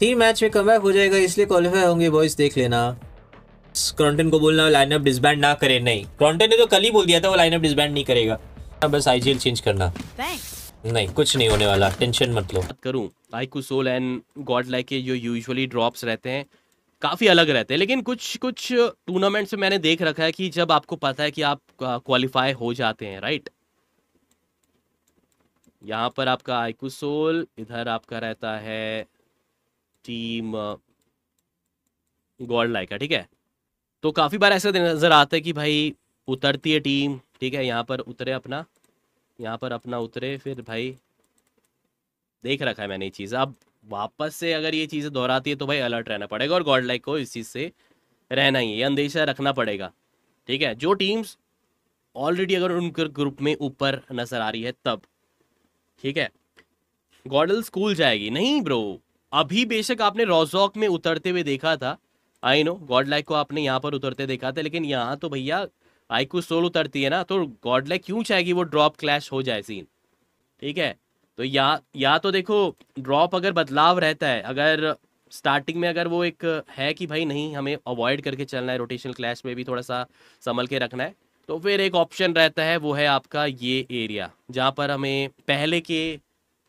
team match में कम हो जाएगा इसलिए क्वालिफाई होंगे बॉयज देख लेना क्रॉन्टन को बोलना लाइनअप डिसबैंड ना करे नहीं क्रॉन्टन ने तो कल ही बोल दिया था वो लाइनअप डिसबैंड नहीं करेगा बस आईजीएल चेंज करना नहीं कुछ नहीं होने वाला टेंशन मत लो करूं like soul and God like के जो यूजुअली ड्रॉप्स रहते हैं काफ़ी अलग रहते हैं लेकिन कुछ कुछ टूर्नामेंट्स में मैंने देख रखा है कि जब आपको पता है कि आप क्वालिफाई हो जाते हैं राइट यहां पर आपका आइकू सोल इधर आपका रहता है टीम लाइक uh, है ठीक है तो काफ़ी बार ऐसा नज़र आता है कि भाई उतरती है टीम ठीक है यहाँ पर उतरे अपना यहाँ पर अपना उतरे फिर भाई देख रखा है मैंने ये चीज़ अब वापस से अगर ये चीज़ें दोहराती है तो भाई अलर्ट रहना पड़ेगा और गॉड लाइक को इस चीज़ से रहना ही है ये अंदेशा रखना पड़ेगा ठीक है जो टीम्स ऑलरेडी अगर उनके ग्रुप में ऊपर नजर आ रही है तब ठीक है गॉडल स्कूल जाएगी नहीं ब्रो अभी बेशक आपने रोजॉक में उतरते हुए देखा था आई नो गॉड लाइक को आपने यहाँ पर उतरते देखा था लेकिन यहाँ तो भैया आईकू सोल उतरती है ना तो गॉड लाइक क्यों चाहेगी वो ड्रॉप क्लैश हो जाए सीन ठीक है तो या या तो देखो ड्रॉप अगर बदलाव रहता है अगर स्टार्टिंग में अगर वो एक है कि भाई नहीं हमें अवॉइड करके चलना है रोटेशनल क्लैश में भी थोड़ा सा संभल के रखना है तो फिर एक ऑप्शन रहता है वो है आपका ये एरिया जहाँ पर हमें पहले के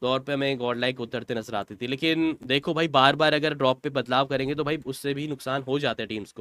तौर पे हमें गॉड लाइक उतरते नजर आती थी लेकिन देखो भाई बार बार अगर ड्रॉप पे बदलाव करेंगे तो भाई उससे भी नुकसान हो जाता है टीम्स को